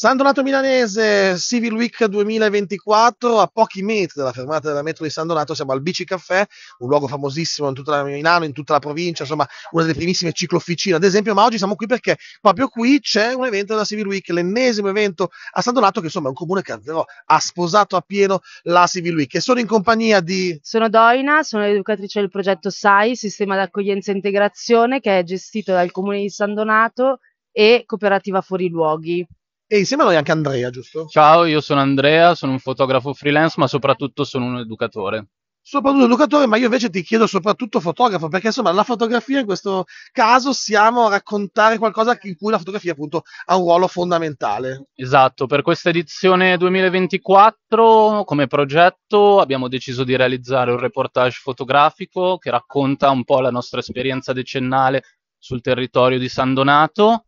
San Donato Milanese, Civil Week 2024, a pochi metri dalla fermata della metro di San Donato siamo al Bici Caffè, un luogo famosissimo in tutta la Milano, in tutta la provincia, insomma una delle primissime ciclofficine ad esempio, ma oggi siamo qui perché proprio qui c'è un evento della Civil Week, l'ennesimo evento a San Donato che insomma è un comune che però ha sposato appieno la Civil Week e sono in compagnia di... Sono Doina, sono l'educatrice del progetto SAI, Sistema d'Accoglienza e Integrazione, che è gestito dal comune di San Donato e Cooperativa Fuori Luoghi. E insieme a noi anche Andrea, giusto? Ciao, io sono Andrea, sono un fotografo freelance, ma soprattutto sono un educatore. Soprattutto educatore, ma io invece ti chiedo soprattutto fotografo, perché insomma la fotografia in questo caso siamo a raccontare qualcosa in cui la fotografia appunto ha un ruolo fondamentale. Esatto, per questa edizione 2024 come progetto abbiamo deciso di realizzare un reportage fotografico che racconta un po' la nostra esperienza decennale sul territorio di San Donato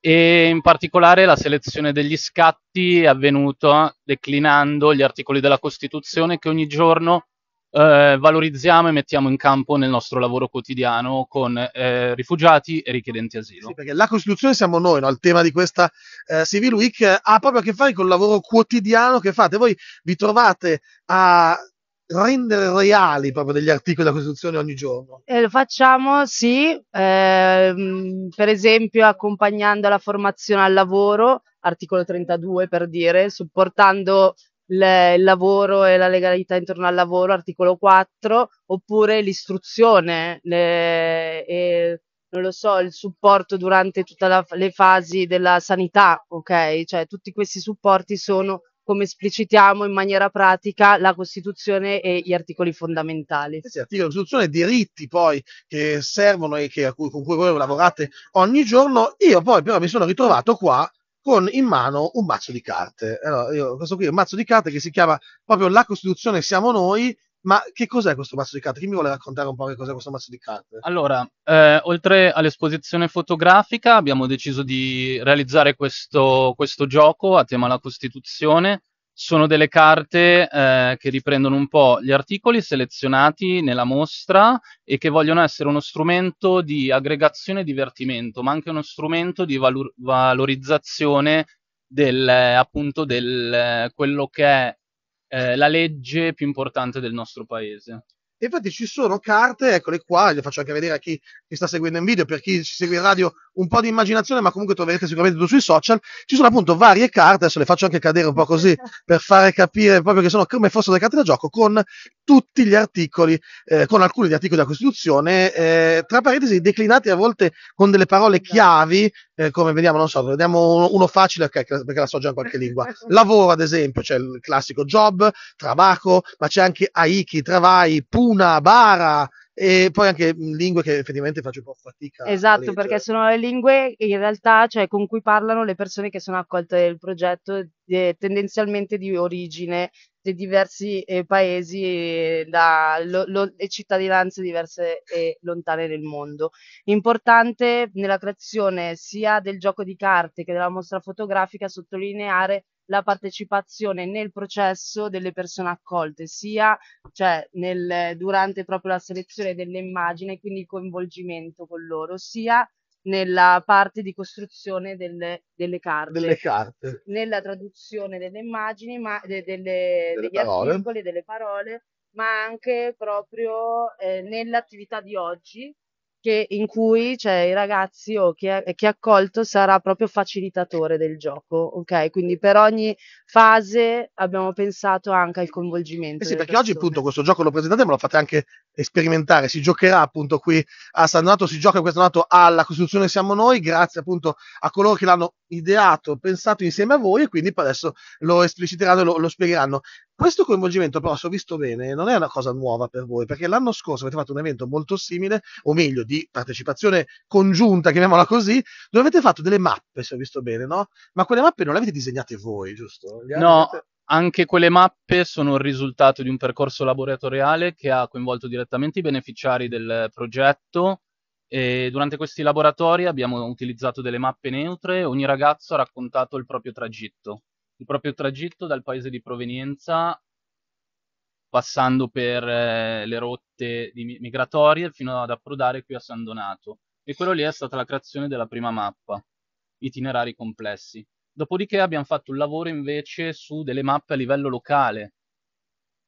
e in particolare la selezione degli scatti è avvenuta declinando gli articoli della Costituzione che ogni giorno eh, valorizziamo e mettiamo in campo nel nostro lavoro quotidiano con eh, rifugiati e richiedenti asilo. Sì, perché la Costituzione siamo noi, no? il tema di questa eh, Civil Week eh, ha proprio a che fare con il lavoro quotidiano che fate. Voi vi trovate a rendere reali proprio degli articoli della Costituzione ogni giorno? Eh, lo facciamo, sì, ehm, per esempio accompagnando la formazione al lavoro, articolo 32 per dire, supportando le, il lavoro e la legalità intorno al lavoro, articolo 4, oppure l'istruzione le, e non lo so, il supporto durante tutte le fasi della sanità, ok? Cioè tutti questi supporti sono come esplicitiamo in maniera pratica la Costituzione e gli articoli fondamentali. Sì, articoli della Costituzione, diritti poi che servono e che, cui, con cui voi lavorate ogni giorno. Io poi però mi sono ritrovato qua con in mano un mazzo di carte. Allora, io, questo qui è un mazzo di carte che si chiama proprio La Costituzione siamo noi ma che cos'è questo mazzo di carte? Chi mi vuole raccontare un po' che cos'è questo mazzo di carte? Allora, eh, oltre all'esposizione fotografica, abbiamo deciso di realizzare questo, questo gioco a tema la Costituzione. Sono delle carte eh, che riprendono un po' gli articoli selezionati nella mostra e che vogliono essere uno strumento di aggregazione e divertimento, ma anche uno strumento di valor- valorizzazione del, appunto, del quello che è eh, la legge più importante del nostro paese. Infatti ci sono carte, eccole qua, le faccio anche vedere a chi, mi sta seguendo in video, per chi ci segue in radio un po' di immaginazione, ma comunque troverete sicuramente tutto sui social. Ci sono appunto varie carte, adesso le faccio anche cadere un po' così per fare capire proprio che sono come fossero le carte da gioco, con tutti gli articoli, eh, con alcuni degli articoli della Costituzione, eh, tra parentesi declinati a volte con delle parole esatto. chiavi, eh, come vediamo, non so, vediamo uno, facile perché la so già in qualche lingua. Lavoro, ad esempio, c'è il classico job, trabaco, ma c'è anche aiki, travai, puna, bara, e poi anche lingue che effettivamente faccio un po' fatica. Esatto, perché sono le lingue in realtà cioè, con cui parlano le persone che sono accolte nel progetto, eh, tendenzialmente di origine di diversi eh, paesi da, lo, lo, e cittadinanze diverse e lontane nel mondo. Importante nella creazione sia del gioco di carte che della mostra fotografica sottolineare la partecipazione nel processo delle persone accolte, sia cioè nel, durante proprio la selezione delle immagini, quindi il coinvolgimento con loro, sia nella parte di costruzione delle, delle, carte, delle carte, nella traduzione delle immagini, ma, de, delle, degli parole. articoli, delle parole, ma anche proprio eh, nell'attività di oggi che, in cui cioè, il ragazzo o oh, chi, è, chi è accolto sarà proprio facilitatore del gioco, ok? Quindi per ogni fase abbiamo pensato anche al coinvolgimento. Eh sì, perché persone. oggi appunto questo gioco lo presentate ma lo fate anche sperimentare, si giocherà appunto qui a San Donato, si gioca in questo Donato alla Costituzione Siamo Noi, grazie appunto a coloro che l'hanno ideato, pensato insieme a voi e quindi adesso lo espliciteranno e lo, lo spiegheranno. Questo coinvolgimento, però, se ho visto bene, non è una cosa nuova per voi, perché l'anno scorso avete fatto un evento molto simile, o meglio, di partecipazione congiunta, chiamiamola così, dove avete fatto delle mappe, se ho visto bene, no? Ma quelle mappe non le avete disegnate voi, giusto? Le no. Avete... Anche quelle mappe sono il risultato di un percorso laboratoriale che ha coinvolto direttamente i beneficiari del progetto, e durante questi laboratori abbiamo utilizzato delle mappe neutre, ogni ragazzo ha raccontato il proprio tragitto il proprio tragitto dal paese di provenienza passando per eh, le rotte migratorie fino ad approdare qui a San Donato e quello lì è stata la creazione della prima mappa, itinerari complessi. Dopodiché abbiamo fatto un lavoro invece su delle mappe a livello locale,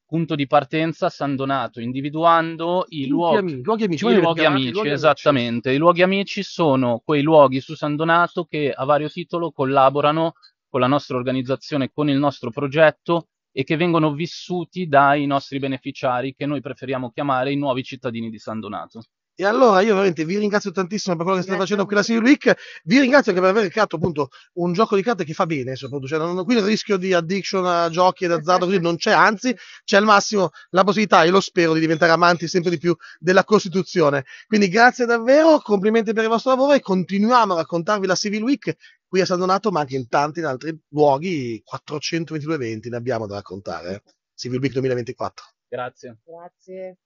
punto di partenza San Donato, individuando i luoghi, luoghi amici. I luoghi amici, luoghi esattamente. Amici. I luoghi amici sono quei luoghi su San Donato che a vario titolo collaborano con la nostra organizzazione, con il nostro progetto e che vengono vissuti dai nostri beneficiari che noi preferiamo chiamare i nuovi cittadini di San Donato. E allora io veramente vi ringrazio tantissimo per quello che state facendo qui la Civil Week, vi ringrazio anche per aver creato appunto un gioco di carte che fa bene, eh, soprattutto cioè, non, qui il rischio di addiction a giochi ed azzardo così non c'è, anzi c'è al massimo la possibilità, e lo spero, di diventare amanti sempre di più della Costituzione. Quindi grazie davvero, complimenti per il vostro lavoro e continuiamo a raccontarvi la Civil Week qui a San Donato, ma anche in tanti in altri luoghi, 422 eventi ne abbiamo da raccontare. Civil Week 2024. Grazie. Grazie.